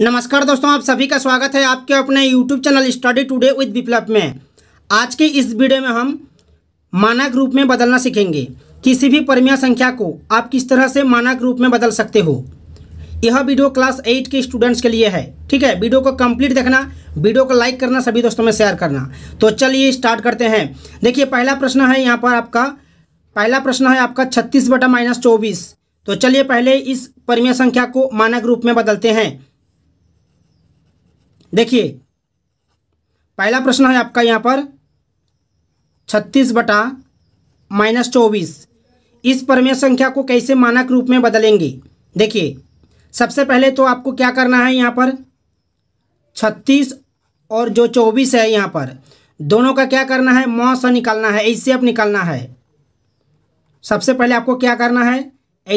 नमस्कार दोस्तों आप सभी का स्वागत है आपके अपने YouTube channel study today with Viplav में आज के इस वीडियो में हम मानक रूप में बदलना सीखेंगे किसी भी परमीय संख्या को आप किस तरह से मानक रूप में बदल सकते हो यह वीडियो क्लास एट के स्टूडेंट्स के लिए है ठीक है वीडियो को कंप्लीट देखना वीडियो को लाइक करना सभी दोस्तों में शेयर करना तो चलिए स्टार्ट करते हैं देखिए पहला प्रश्न है यहाँ पर आपका पहला प्रश्न है आपका छत्तीस बटा माइनस चौबीस तो चलिए पहले इस परमीय संख्या को मानक रूप में बदलते हैं देखिए पहला प्रश्न है आपका यहाँ पर छत्तीस बटा माइनस चौबीस इस परमेय संख्या को कैसे मानक रूप में बदलेंगे देखिए सबसे पहले तो आपको क्या करना है यहाँ पर छत्तीस और जो चौबीस है यहाँ पर दोनों का क्या करना है मौ सा निकालना है ऐसे अप निकालना है सबसे पहले आपको क्या करना है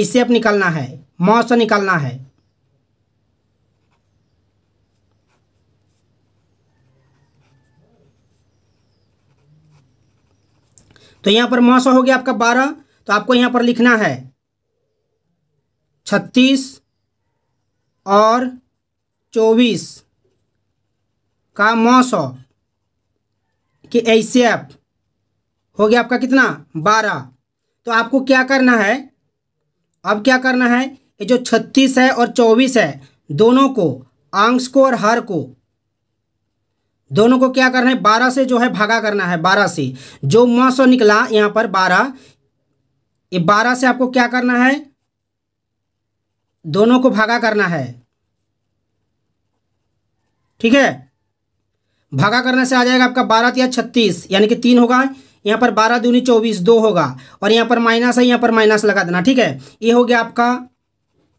ऐसे अप निकालना है मौ सा निकालना है तो यहाँ पर मौसम हो गया आपका बारह तो आपको यहाँ पर लिखना है छत्तीस और चौबीस का मौसौ कि ऐसे हो गया आपका कितना बारह तो आपको क्या करना है अब क्या करना है ये जो छत्तीस है और चौबीस है दोनों को अंश को और हर को दोनों को क्या करना है बारह से जो है भागा करना है बारह से जो म सौ निकला यहां पर बारह ये बारह से आपको क्या करना है दोनों को भागा करना है ठीक है भागा करने से आ जाएगा आपका बारह या छत्तीस यानी कि तीन होगा यहां पर बारह दूनी चौबीस दो होगा और यहां पर माइनस है यहां पर माइनस लगा देना ठीक है ये हो गया आपका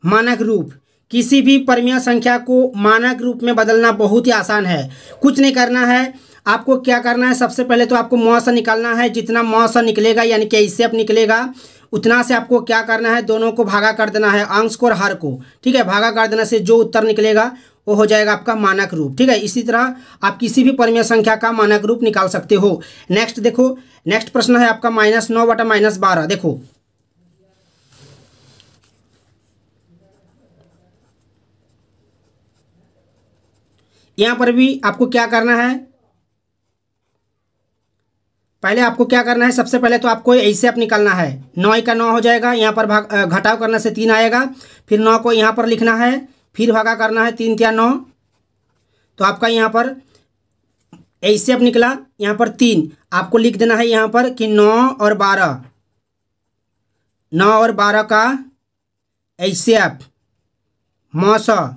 मानक रूप किसी भी परमीय संख्या को मानक रूप में बदलना बहुत ही आसान है कुछ नहीं करना है आपको क्या करना है सबसे पहले तो आपको मौसम निकालना है जितना मौसम निकलेगा यानी कि इससे निकलेगा उतना से आपको क्या करना है दोनों को भागा कर देना है अंश को और हर को ठीक है भागा कर देने से जो उत्तर निकलेगा वो हो जाएगा आपका मानक रूप ठीक है इसी तरह आप किसी भी परमीय संख्या का मानक रूप निकाल सकते हो नेक्स्ट देखो नेक्स्ट प्रश्न है आपका माइनस नौ बटा माइनस बारह देखो यहां पर भी आपको क्या करना है पहले आपको क्या करना है सबसे पहले तो आपको ऐसे अप निकालना है नौ का नौ हो जाएगा यहाँ पर भाग घटाव करने से तीन आएगा फिर नौ को यहाँ पर लिखना है फिर भागा करना है तीन या नौ तो आपका यहाँ पर ऐसे अब निकला यहाँ पर तीन आपको लिख देना है यहाँ पर कि नौ और बारह नौ और बारह का ऐसे अब मौसम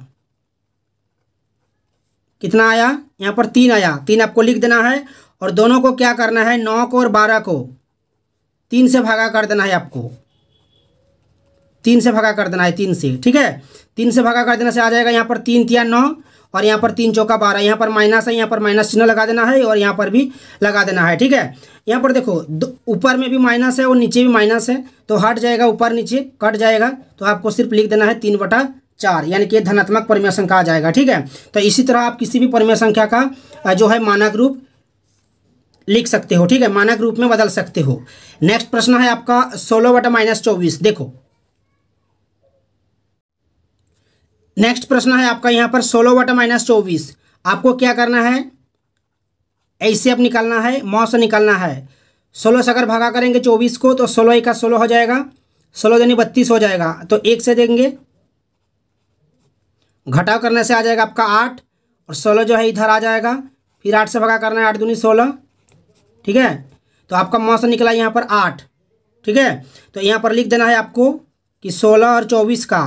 कितना आया यहाँ पर तीन आया तीन आपको लिख देना है और दोनों को क्या करना है नौ को और बारह को तीन से भागा कर देना है आपको तीन से भागा कर देना है तीन से ठीक है तीन से भागा कर देना से आ जाएगा यहाँ पर तीन तिया नौ और यहाँ पर तीन चौका बारह यहाँ पर माइनस है यहाँ पर माइनस चिन्ह लगा देना है और यहाँ पर भी लगा देना है ठीक है यहाँ पर देखो ऊपर में भी माइनस है और नीचे भी माइनस है तो हट जाएगा ऊपर नीचे कट जाएगा तो आपको सिर्फ लिख देना है तीन बटा चार यानी कि धनात्मक परिमेय संख्या आ जाएगा ठीक है तो इसी तरह आप किसी भी परिमेय संख्या का जो है मानक रूप लिख सकते हो ठीक है मानक रूप में बदल सकते हो नेक्स्ट प्रश्न है आपका सोलह बटा माइनस चौबीस देखो नेक्स्ट प्रश्न है आपका यहां पर सोलह बटा माइनस चौबीस आपको क्या करना है ऐसे अब निकालना है मौ से निकालना है सोलह से अगर भागा करेंगे चौबीस को तो सोलह का सोलह हो जाएगा सोलह यानी बत्तीस हो जाएगा तो एक से देंगे घटाव करने से आ जाएगा आपका आठ और सोलह जो है इधर आ जाएगा फिर आठ से भगा करना है आठ दूनी सोलह ठीक है तो आपका मौसम निकला यहाँ पर आठ ठीक है तो यहाँ पर लिख देना है आपको कि सोलह और चौबीस का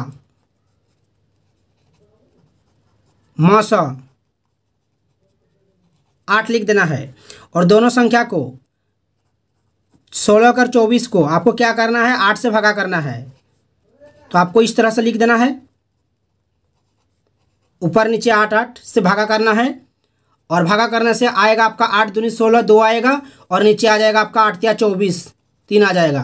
मौसम आठ लिख देना है और दोनों संख्या को सोलह कर चौबीस को आपको क्या करना है आठ से भगा करना है तो आपको इस तरह से लिख देना है ऊपर नीचे आठ आठ से भागा करना है और भागा करने से आएगा आपका आठ दूनी सोलह दो आएगा और नीचे आ जाएगा आपका आठ या चौबीस तीन आ जाएगा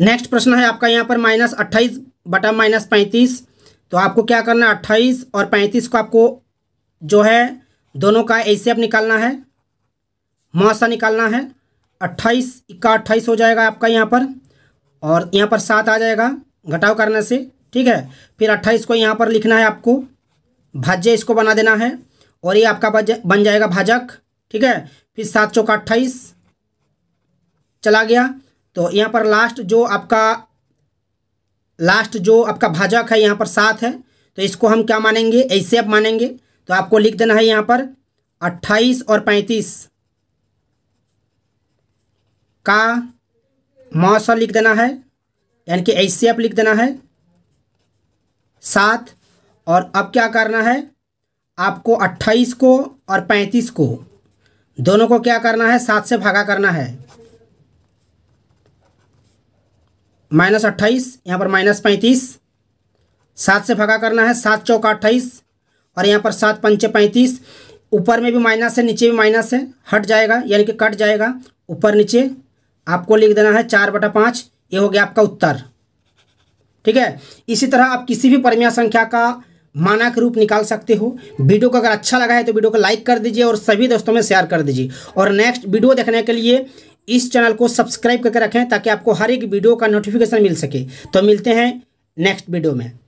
नेक्स्ट प्रश्न है आपका यहाँ पर माइनस अट्ठाईस बटा माइनस पैंतीस तो आपको क्या करना है अट्ठाईस और पैंतीस को आपको जो है दोनों का अब निकालना है मौसा निकालना है अट्ठाईस इक्का अट्ठाईस हो जाएगा आपका यहाँ पर और यहाँ पर सात आ जाएगा घटाव करने से ठीक है फिर अट्ठाईस को यहाँ पर लिखना है आपको भाज्य इसको बना देना है और ये आपका बन जाएगा भाजक ठीक है फिर सात चौका अट्ठाईस चला गया तो यहाँ पर लास्ट जो आपका लास्ट जो आपका भाजक है यहाँ पर सात है तो इसको हम क्या मानेंगे ऐसे आप मानेंगे तो आपको लिख देना है यहाँ पर अट्ठाईस और पैंतीस का मौसम लिख देना है यानी कि ऐसे आप लिख देना है सात और अब क्या करना है आपको अट्ठाईस को और पैंतीस को दोनों को क्या करना है सात से भागा करना है माइनस अट्ठाईस यहाँ पर माइनस पैंतीस सात से भागा करना है सात चौका अट्ठाईस और यहाँ पर सात पंचे पैंतीस ऊपर में भी माइनस है नीचे भी माइनस है हट जाएगा यानी कि कट जाएगा ऊपर नीचे आपको लिख देना है चार बटा पाँच ये हो गया आपका उत्तर ठीक है इसी तरह आप किसी भी परिमेय संख्या का माना के रूप निकाल सकते हो वीडियो को अगर अच्छा लगा है तो वीडियो को लाइक कर दीजिए और सभी दोस्तों में शेयर कर दीजिए और नेक्स्ट वीडियो देखने के लिए इस चैनल को सब्सक्राइब करके रखें ताकि आपको हर एक वीडियो का नोटिफिकेशन मिल सके तो मिलते हैं नेक्स्ट वीडियो में